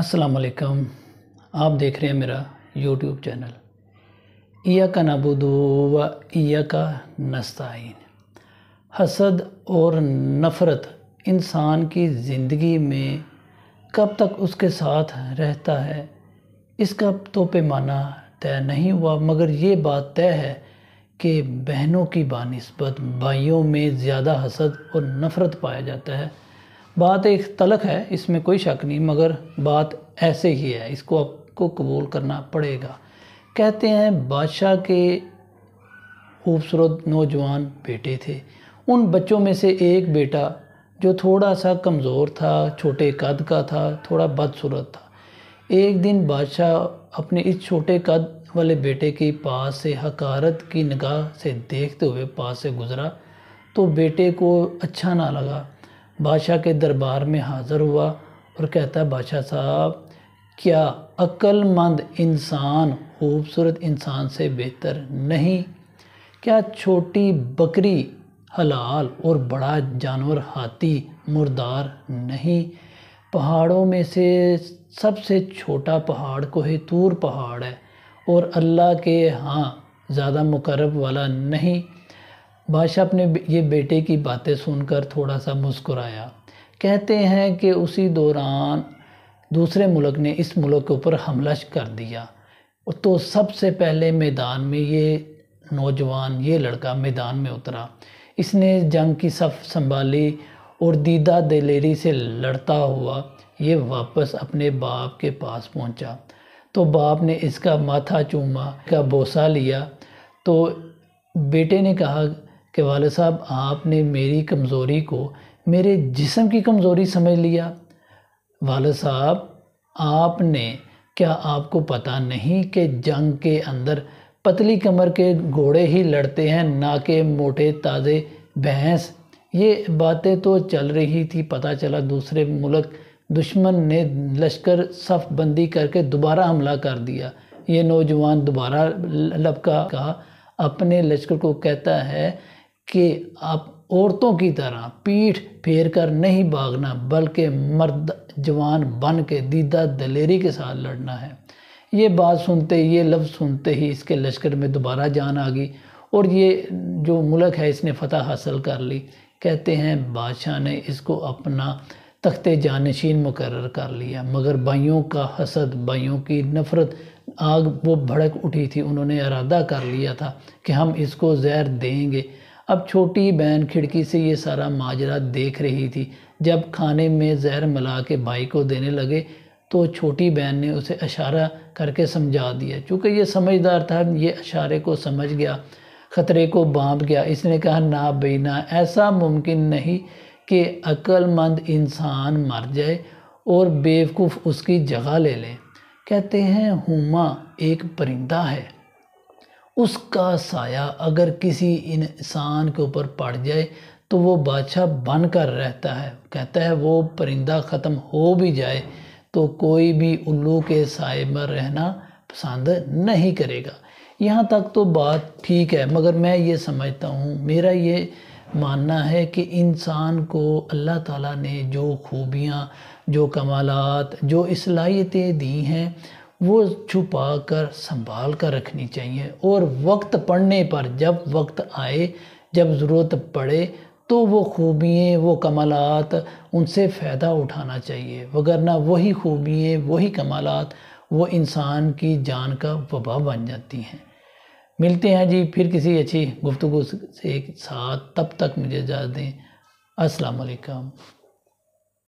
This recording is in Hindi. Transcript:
असलकम आप देख रहे हैं मेरा यूट्यूब चैनल इया का नबुदो व इया का नस्ताइन हसद और नफ़रत इंसान की ज़िंदगी में कब तक उसके साथ रहता है इसका तो पैमाना तय नहीं हुआ मगर ये बात तय है कि बहनों की बानस्बत भाइयों में ज़्यादा हसद और नफ़रत पाया जाता है बात एक तलक है इसमें कोई शक नहीं मगर बात ऐसे ही है इसको आपको कबूल करना पड़ेगा कहते हैं बादशाह के खूबसूरत नौजवान बेटे थे उन बच्चों में से एक बेटा जो थोड़ा सा कमज़ोर था छोटे कद का था थोड़ा बदसूरत था एक दिन बादशाह अपने इस छोटे कद वाले बेटे के पास से हकारत की निगाह से देखते हुए पास से गुज़रा तो बेटे को अच्छा ना लगा बादशाह के दरबार में हाज़िर हुआ और कहता है बादशाह साहब क्या अक्लमंद इंसान खूबसूरत इंसान से बेहतर नहीं क्या छोटी बकरी हलाल और बड़ा जानवर हाथी मुर्दार नहीं पहाड़ों में से सबसे छोटा पहाड़ कोहतूर पहाड़ है और अल्लाह के हाँ ज़्यादा मुकरब वाला नहीं बादशाह अपने ये बेटे की बातें सुनकर थोड़ा सा मुस्कुराया कहते हैं कि उसी दौरान दूसरे मुल्क ने इस मुल्क के ऊपर हमला कर दिया तो सबसे पहले मैदान में ये नौजवान ये लड़का मैदान में उतरा इसने जंग की सफ संभाली और दीदा दिलेरी से लड़ता हुआ ये वापस अपने बाप के पास पहुंचा तो बाप ने इसका माथा चूमा का बोसा लिया तो बेटे ने कहा कि वाल साहब आपने मेरी कमज़ोरी को मेरे जिसम की कमज़ोरी समझ लिया वाल साहब आपने क्या आपको पता नहीं कि जंग के अंदर पतली कमर के घोड़े ही लड़ते हैं ना के मोटे ताज़े भैंस ये बातें तो चल रही थी पता चला दूसरे मुल्क दुश्मन ने लश्कर सफ बंदी करके दोबारा हमला कर दिया ये नौजवान दोबारा लबका का अपने लश्कर को कहता है कि आप औरतों की तरह पीठ फेर कर नहीं भागना बल्कि मर्द जवान बन के दीदा दलेरी के साथ लड़ना है ये बात सुनते ये लफ्ज़ सुनते ही इसके लश्कर में दोबारा जान आ गई और ये जो मुलक है इसने फतह हासिल कर ली कहते हैं बादशाह ने इसको अपना तख्त जानशीन मुकर कर लिया मगर भाइयों का हसद भाइयों की नफ़रत आग वो भड़क उठी थी उन्होंने इरादा कर लिया था कि हम इसको जहर देंगे अब छोटी बहन खिड़की से ये सारा माजरा देख रही थी जब खाने में जहर मिला के भाई को देने लगे तो छोटी बहन ने उसे इशारा करके समझा दिया चूँकि ये समझदार था ये इशारे को समझ गया ख़तरे को बाँप गया इसने कहा ना भाई ना ऐसा मुमकिन नहीं कि अक्लमंद इंसान मर जाए और बेवकूफ़ उसकी जगह ले लें कहते हैं हुमा एक परिंदा है उसका साया अगर किसी इंसान के ऊपर पड़ जाए तो वो बादशाह बन कर रहता है कहता है वो परिंदा ख़त्म हो भी जाए तो कोई भी उल्लू के साय में रहना पसंद नहीं करेगा यहाँ तक तो बात ठीक है मगर मैं ये समझता हूँ मेरा ये मानना है कि इंसान को अल्लाह ताला ने जो खूबियाँ जो कमालत जो असलाहियतें दी हैं वो छुपा कर संभाल कर रखनी चाहिए और वक्त पड़ने पर जब वक्त आए जब ज़रूरत पड़े तो वो खूबियाँ वो कमालत उनसे फ़ायदा उठाना चाहिए वगरना वही खूबियाँ वही कमालत वो इंसान की जान का वबा बन जाती हैं मिलते हैं जी फिर किसी अच्छी गुफ्तु से एक साथ तब तक मुझे इजाज़त दें असलकम